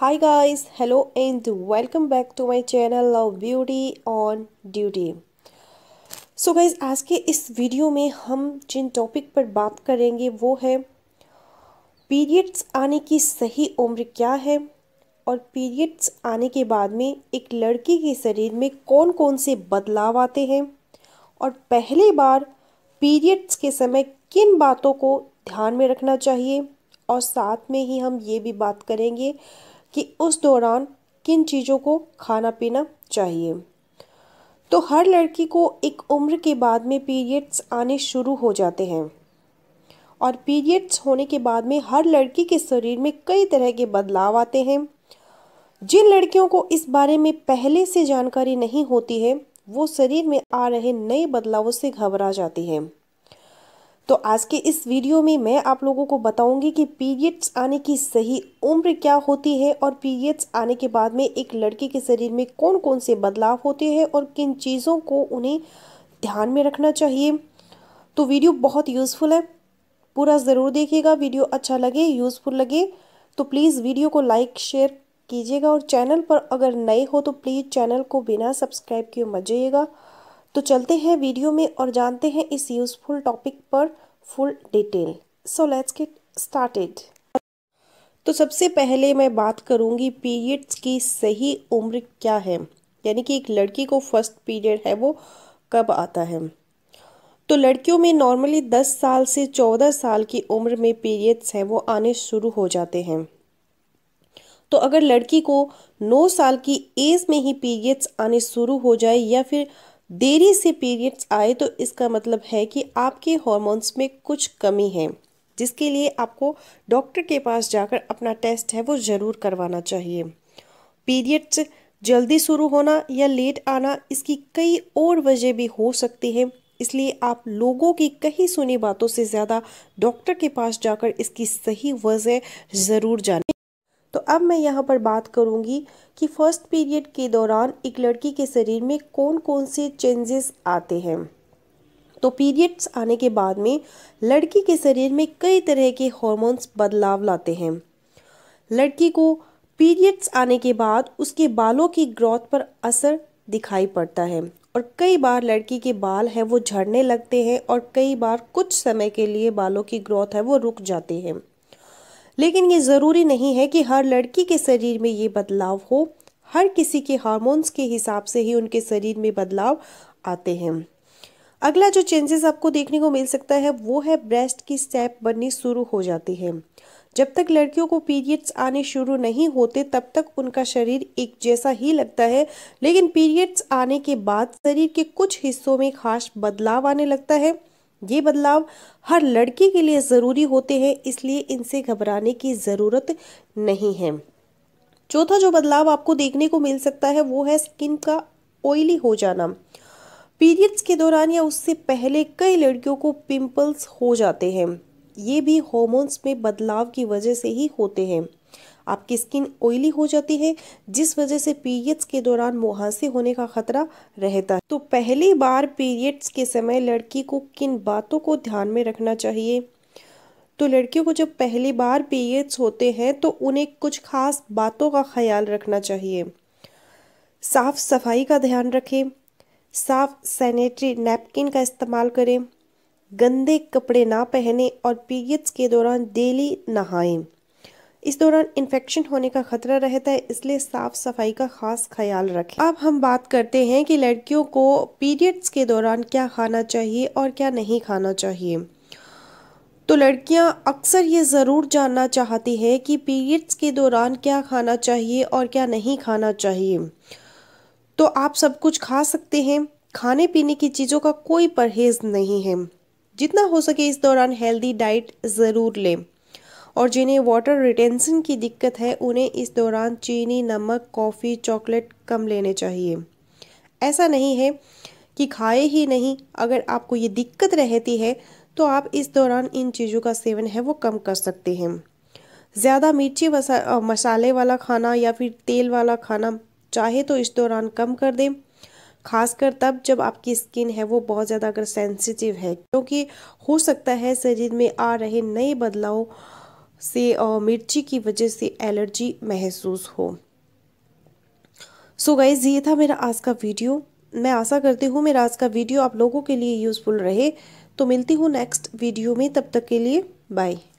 hi guys hello and welcome back to my channel love beauty on duty so guys आज के इस video में हम जिन topic पर बात करेंगे वो है पीरियड्स आने की सही उम्र क्या है और पीरियड्स आने के बाद में एक लड़की के शरीर में कौन कौन से बदलाव आते हैं और पहली बार पीरियड्स के समय किन बातों को ध्यान में रखना चाहिए और साथ में ही हम ये भी बात करेंगे कि उस दौरान किन चीज़ों को खाना पीना चाहिए तो हर लड़की को एक उम्र के बाद में पीरियड्स आने शुरू हो जाते हैं और पीरियड्स होने के बाद में हर लड़की के शरीर में कई तरह के बदलाव आते हैं जिन लड़कियों को इस बारे में पहले से जानकारी नहीं होती है वो शरीर में आ रहे नए बदलावों से घबरा जाती हैं तो आज के इस वीडियो में मैं आप लोगों को बताऊंगी कि पीरियड्स आने की सही उम्र क्या होती है और पीरियड्स आने के बाद में एक लड़की के शरीर में कौन कौन से बदलाव होते हैं और किन चीज़ों को उन्हें ध्यान में रखना चाहिए तो वीडियो बहुत यूज़फुल है पूरा ज़रूर देखिएगा वीडियो अच्छा लगे यूज़फुल लगे तो प्लीज़ वीडियो को लाइक शेयर कीजिएगा और चैनल पर अगर नए हो तो प्लीज़ चैनल को बिना सब्सक्राइब किए मत जाइएगा तो चलते हैं वीडियो में और जानते हैं इस यूज़फुल टॉपिक पर full detail so let's get started तो सबसे पहले मैं बात करूंगी पीरियड्स की सही उम्र क्या है यानी कि एक लड़की को फर्स्ट पीरियड है वो कब आता है तो लड़कियों में नॉर्मली 10 साल से 14 साल की उम्र में पीरियड्स हैं वो आने शुरू हो जाते हैं तो अगर लड़की को 9 साल की एज में ही पीरियड्स आने शुरू हो जाए या फिर देरी से पीरियड्स आए तो इसका मतलब है कि आपके हॉर्मोन्स में कुछ कमी है जिसके लिए आपको डॉक्टर के पास जाकर अपना टेस्ट है वो ज़रूर करवाना चाहिए पीरियड्स जल्दी शुरू होना या लेट आना इसकी कई और वजह भी हो सकती है इसलिए आप लोगों की कही सुनी बातों से ज़्यादा डॉक्टर के पास जाकर इसकी सही वजह ज़रूर जाने तो अब मैं यहाँ पर बात करूँगी कि फर्स्ट पीरियड के दौरान एक लड़की के शरीर में कौन कौन से चेंजेस आते हैं तो पीरियड्स आने के बाद में लड़की के शरीर में कई तरह के हॉर्मोन्स बदलाव लाते हैं लड़की को पीरियड्स आने के बाद उसके बालों की ग्रोथ पर असर दिखाई पड़ता है और कई बार लड़की के बाल हैं वो झड़ने लगते हैं और कई बार कुछ समय के लिए बालों की ग्रोथ है वो रुक जाते हैं लेकिन ये ज़रूरी नहीं है कि हर लड़की के शरीर में ये बदलाव हो हर किसी के हार्मोन्स के हिसाब से ही उनके शरीर में बदलाव आते हैं अगला जो चेंजेस आपको देखने को मिल सकता है वो है ब्रेस्ट की स्टेप बननी शुरू हो जाती है जब तक लड़कियों को पीरियड्स आने शुरू नहीं होते तब तक उनका शरीर एक जैसा ही लगता है लेकिन पीरियड्स आने के बाद शरीर के कुछ हिस्सों में खास बदलाव आने लगता है ये बदलाव हर लड़की के लिए ज़रूरी होते हैं इसलिए इनसे घबराने की ज़रूरत नहीं है चौथा जो बदलाव आपको देखने को मिल सकता है वो है स्किन का ऑयली हो जाना पीरियड्स के दौरान या उससे पहले कई लड़कियों को पिंपल्स हो जाते हैं ये भी हॉर्मोन्स में बदलाव की वजह से ही होते हैं आपकी स्किन ऑयली हो जाती है जिस वजह से पीरियड्स के दौरान मुहासे होने का खतरा रहता है तो पहली बार पीरियड्स के समय लड़की को किन बातों को ध्यान में रखना चाहिए तो लड़कियों को जब पहली बार पीरियड्स होते हैं तो उन्हें कुछ खास बातों का ख्याल रखना चाहिए साफ सफाई का ध्यान रखें साफ सैनिटरी नैपकिन का इस्तेमाल करें गंदे कपड़े ना पहने और पीरियड्स के दौरान डेली नहाएं इस दौरान इन्फेक्शन होने का खतरा रहता है इसलिए साफ सफाई का खास ख्याल रखें अब हम बात करते हैं कि लड़कियों को पीरियड्स के दौरान क्या खाना चाहिए और क्या नहीं खाना चाहिए तो लड़कियां अक्सर ये ज़रूर जानना चाहती हैं कि पीरियड्स के दौरान क्या खाना चाहिए और क्या नहीं खाना चाहिए तो आप सब कुछ खा सकते हैं खाने पीने की चीज़ों का कोई परहेज़ नहीं है जितना हो सके इस दौरान हेल्दी डाइट ज़रूर लें और जिन्हें वाटर रिटेंसन की दिक्कत है उन्हें इस दौरान चीनी नमक कॉफ़ी चॉकलेट कम लेने चाहिए ऐसा नहीं है कि खाए ही नहीं अगर आपको ये दिक्कत रहती है तो आप इस दौरान इन चीज़ों का सेवन है वो कम कर सकते हैं ज़्यादा मिर्ची मसाले वाला खाना या फिर तेल वाला खाना चाहे तो इस दौरान कम कर दें खासकर तब जब आपकी स्किन है वो बहुत ज़्यादा अगर सेंसिटिव है क्योंकि हो सकता है शरीर में आ रहे नए बदलाव से मिर्ची की वजह से एलर्जी महसूस हो सो so गाइज़ ये था मेरा आज का वीडियो मैं आशा करती हूँ मेरा आज का वीडियो आप लोगों के लिए यूज़फुल रहे तो मिलती हूँ नेक्स्ट वीडियो में तब तक के लिए बाय